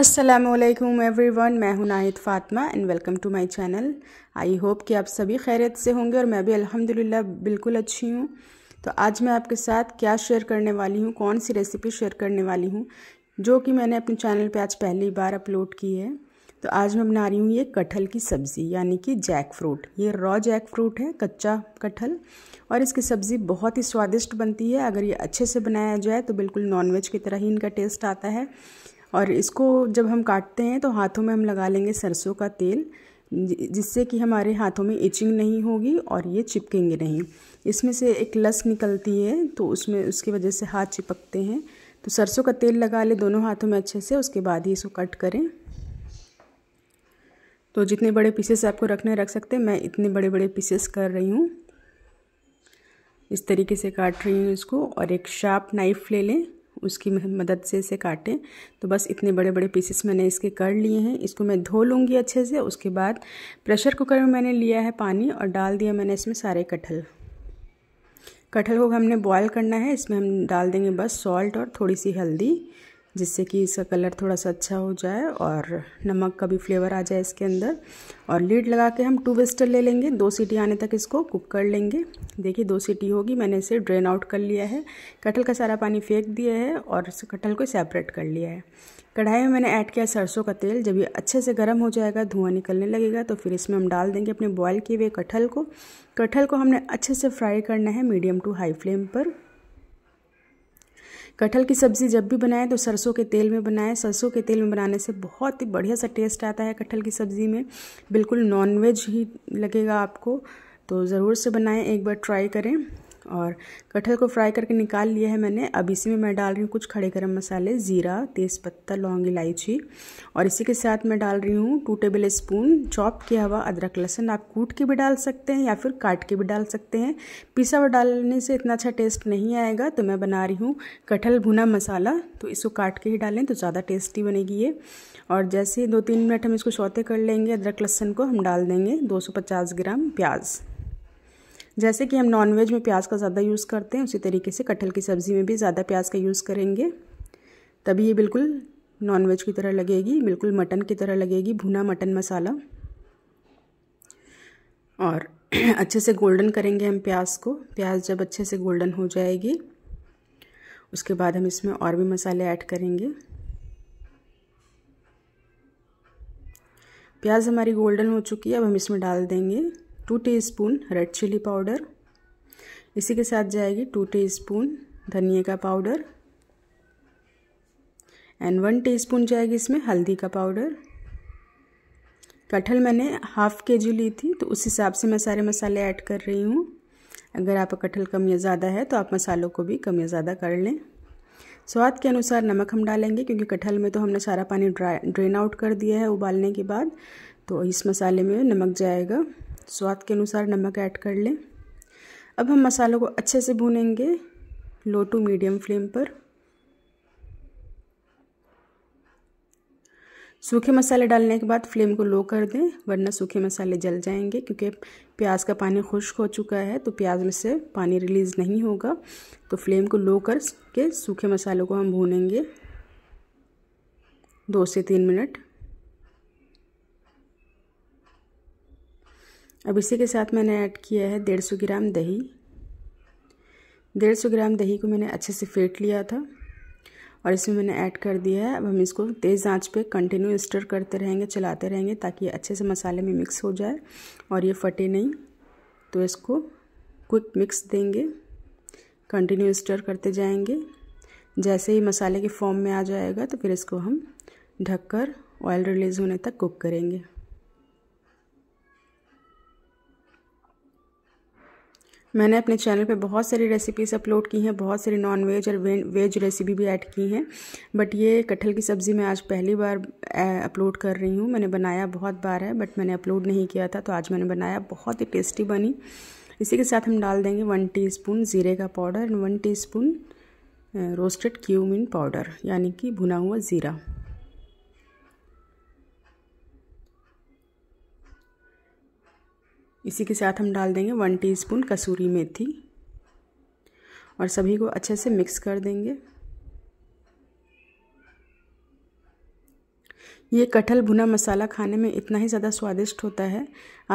Aslam every one मैं हूँ Nahid Fatima and welcome to my channel I hope कि आप सभी खैरियत से होंगे और मैं भी अल्हम्दुलिल्लाह बिल्कुल अच्छी हूँ तो आज मैं आपके साथ क्या शेयर करने वाली हूँ कौन सी रेसिपी शेयर करने वाली हूँ जो कि मैंने अपने चैनल पे आज पहली बार अपलोड की है तो आज मैं बना रही हूँ ये कटहल की सब्ज़ी यानी कि जैक फ्रूट ये रॉ जैक फ्रूट है कच्चा कटहल और इसकी सब्ज़ी बहुत ही स्वादिष्ट बनती है अगर ये अच्छे से बनाया जाए तो बिल्कुल नॉनवेज की तरह ही इनका टेस्ट आता है और इसको जब हम काटते हैं तो हाथों में हम लगा लेंगे सरसों का तेल जिससे कि हमारे हाथों में इचिंग नहीं होगी और ये चिपकेंगे नहीं इसमें से एक लस निकलती है तो उसमें उसकी वजह से हाथ चिपकते हैं तो सरसों का तेल लगा ले दोनों हाथों में अच्छे से उसके बाद ही इसको कट करें तो जितने बड़े पीसेस आपको रखने रख सकते हैं मैं इतने बड़े बड़े पीसेस कर रही हूँ इस तरीके से काट रही हूँ इसको और एक शार्प नाइफ़ ले लें उसकी मदद से इसे काटें तो बस इतने बड़े बड़े पीसेस मैंने इसके कर लिए हैं इसको मैं धो लूँगी अच्छे से उसके बाद प्रेशर कुकर में मैंने लिया है पानी और डाल दिया मैंने इसमें सारे कटहल कटहल को हमने बॉयल करना है इसमें हम डाल देंगे बस सॉल्ट और थोड़ी सी हल्दी जिससे कि इसका कलर थोड़ा सा अच्छा हो जाए और नमक का भी फ्लेवर आ जाए इसके अंदर और लीड लगा के हम टू वेस्टर ले लेंगे दो सीटी आने तक इसको कुक कर लेंगे देखिए दो सीटी होगी मैंने इसे ड्रेन आउट कर लिया है कटहल का सारा पानी फेंक दिया है और इस कटहल को सेपरेट कर लिया है कढ़ाई में मैंने ऐड किया सरसों का तेल जब ये अच्छे से गर्म हो जाएगा धुआं निकलने लगेगा तो फिर इसमें हम डाल देंगे अपने बॉयल किए हुए कटहल को कटहल को हमने अच्छे से फ्राई करना है मीडियम टू हाई फ्लेम पर कटहल की सब्ज़ी जब भी बनाएं तो सरसों के तेल में बनाएं सरसों के तेल में बनाने से बहुत ही बढ़िया सा टेस्ट आता है कटहल की सब्ज़ी में बिल्कुल नॉनवेज ही लगेगा आपको तो ज़रूर से बनाएं एक बार ट्राई करें और कटहल को फ्राई करके निकाल लिया है मैंने अब इसी में मैं डाल रही हूँ कुछ खड़े गर्म मसाले ज़ीरा तेज़पत्ता लौंग इलायची और इसी के साथ मैं डाल रही हूँ टू टेबल स्पून चॉप किया हुआ अदरक लहसुन आप कूट के भी डाल सकते हैं या फिर काट के भी डाल सकते हैं पिसा हुआ डालने से इतना अच्छा टेस्ट नहीं आएगा तो मैं बना रही हूँ कटहल भुना मसाला तो इसको काट के ही डालें तो ज़्यादा टेस्टी बनेगी ये और जैसे दो तीन मिनट हम इसको सौते कर लेंगे अदरक लहसुन को हम डाल देंगे दो ग्राम प्याज जैसे कि हम नॉनवेज में प्याज का ज़्यादा यूज़ करते हैं उसी तरीके से कटहल की सब्ज़ी में भी ज़्यादा प्याज का यूज़ करेंगे तभी ये बिल्कुल नॉनवेज की तरह लगेगी बिल्कुल मटन की तरह लगेगी भुना मटन मसाला और अच्छे से गोल्डन करेंगे हम प्याज को प्याज जब अच्छे से गोल्डन हो जाएगी उसके बाद हम इसमें और भी मसाले ऐड करेंगे प्याज हमारी गोल्डन हो चुकी है अब हम इसमें डाल देंगे two teaspoon red chilli powder इसी के साथ जाएगी टू टीस्पून धनिया का पाउडर एंड वन टीस्पून जाएगी इसमें हल्दी का पाउडर कटहल मैंने हाफ़ के जी ली थी तो उस हिसाब से मैं सारे मसाले ऐड कर रही हूँ अगर आपका कटहल कम या ज़्यादा है तो आप मसालों को भी कम या ज़्यादा कर लें स्वाद के अनुसार नमक हम डालेंगे क्योंकि कटहल में तो हमने सारा पानी ड्राई ड्रेन आउट कर दिया है उबालने के बाद तो इस मसाले में नमक जाएगा स्वाद के अनुसार नमक ऐड कर लें अब हम मसालों को अच्छे से भूनेंगे लो टू मीडियम फ्लेम पर सूखे मसाले डालने के बाद फ्लेम को लो कर दें वरना सूखे मसाले जल जाएंगे क्योंकि प्याज का पानी खुश्क हो चुका है तो प्याज में से पानी रिलीज़ नहीं होगा तो फ्लेम को लो कर के सूखे मसालों को हम भूनेंगे दो से तीन मिनट अब इसी के साथ मैंने ऐड किया है डेढ़ सौ ग्राम दही डेढ़ सौ ग्राम दही को मैंने अच्छे से फेंट लिया था और इसमें मैंने ऐड कर दिया है अब हम इसको तेज़ आंच पे कंटिन्यू स्टर करते रहेंगे चलाते रहेंगे ताकि अच्छे से मसाले में मिक्स हो जाए और ये फटे नहीं तो इसको क्विक मिक्स देंगे कंटिन्यू स्टर करते जाएंगे जैसे ही मसाले के फॉर्म में आ जाएगा तो फिर इसको हम ढककर ऑयल रिलीज़ होने तक कुक करेंगे मैंने अपने चैनल पे बहुत सारी रेसिपीज़ अपलोड की हैं बहुत सारी नॉन वेज और वे, वेज रेसिपी भी ऐड की हैं बट ये कटहल की सब्ज़ी मैं आज पहली बार अपलोड कर रही हूँ मैंने बनाया बहुत बार है बट मैंने अपलोड नहीं किया था तो आज मैंने बनाया बहुत ही टेस्टी बनी इसी के साथ हम डाल देंगे वन टी ज़ीरे का powder and one T roasted cumin powder यानी कि भुना हुआ ज़ीरा इसी के साथ हम डाल देंगे वन टीस्पून कसूरी मेथी और सभी को अच्छे से मिक्स कर देंगे ये कटहल भुना मसाला खाने में इतना ही ज़्यादा स्वादिष्ट होता है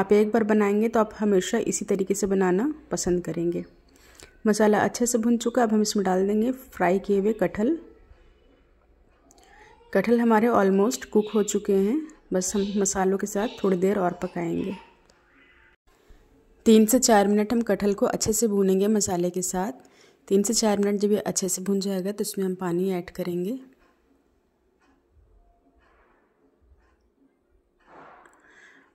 आप एक बार बनाएंगे तो आप हमेशा इसी तरीके से बनाना पसंद करेंगे मसाला अच्छे से भुन चुका अब हम इसमें डाल देंगे फ्राई किए हुए कटहल कटहल हमारे ऑलमोस्ट कुक हो चुके हैं बस हम मसालों के साथ थोड़ी देर और पकाएंगे तीन से चार मिनट हम कटहल को अच्छे से भूनेंगे मसाले के साथ तीन से चार मिनट जब ये अच्छे से भून जाएगा तो इसमें हम पानी ऐड करेंगे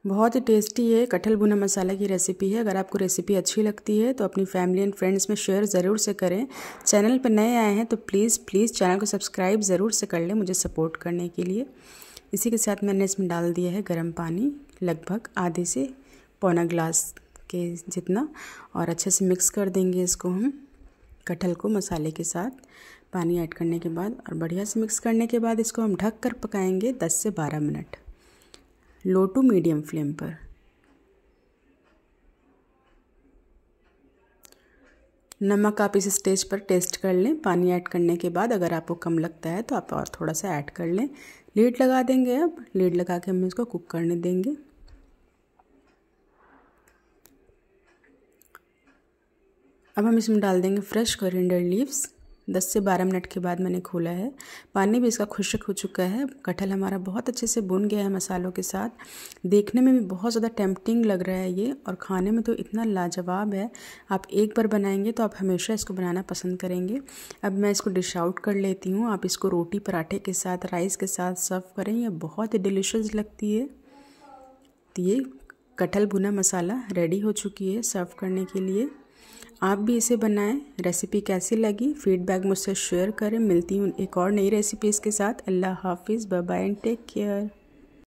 बहुत ही टेस्टी है कटहल भुना मसाला की रेसिपी है अगर आपको रेसिपी अच्छी लगती है तो अपनी फैमिली एंड फ्रेंड्स में शेयर ज़रूर से करें चैनल पर नए आए हैं तो प्लीज़ प्लीज़ चैनल को सब्सक्राइब ज़रूर से कर लें मुझे सपोर्ट करने के लिए इसी के साथ मैंने इसमें डाल दिया है गर्म पानी लगभग आधे से पौना ग्लास के जितना और अच्छे से मिक्स कर देंगे इसको हम कटहल को मसाले के साथ पानी ऐड करने के बाद और बढ़िया से मिक्स करने के बाद इसको हम ढक कर पकाएंगे 10 से 12 minute low to medium flame पर नमक आप इस स्टेज पर टेस्ट कर लें पानी ऐड करने के बाद अगर आपको कम लगता है तो आप और थोड़ा सा ऐड कर लें लीड लगा देंगे अब लीड लगा के हम इसको कुक करने देंगे अब हम इसमें डाल देंगे फ्रेश करेंडर लीव्स दस से बारह मिनट के बाद मैंने खोला है पानी भी इसका खुशक हो चुका है कटहल हमारा बहुत अच्छे से बुन गया है मसालों के साथ देखने में भी बहुत ज़्यादा टेम्पटिंग लग रहा है ये और खाने में तो इतना लाजवाब है आप एक बार बनाएंगे तो आप हमेशा इसको बनाना पसंद करेंगे अब मैं इसको डिश आउट कर लेती हूँ आप इसको रोटी पराठे के साथ राइस के साथ सर्व करें यह बहुत ही डिलिशस लगती है तो ये कटहल भुना मसाला रेडी हो चुकी है सर्व करने के लिए आप भी इसे बनाएं रेसिपी कैसी लगी फीडबैक मुझसे शेयर करें मिलती हूँ एक और नई रेसिपीज़ के साथ अल्लाह हाफिज़ बाय एंड टेक केयर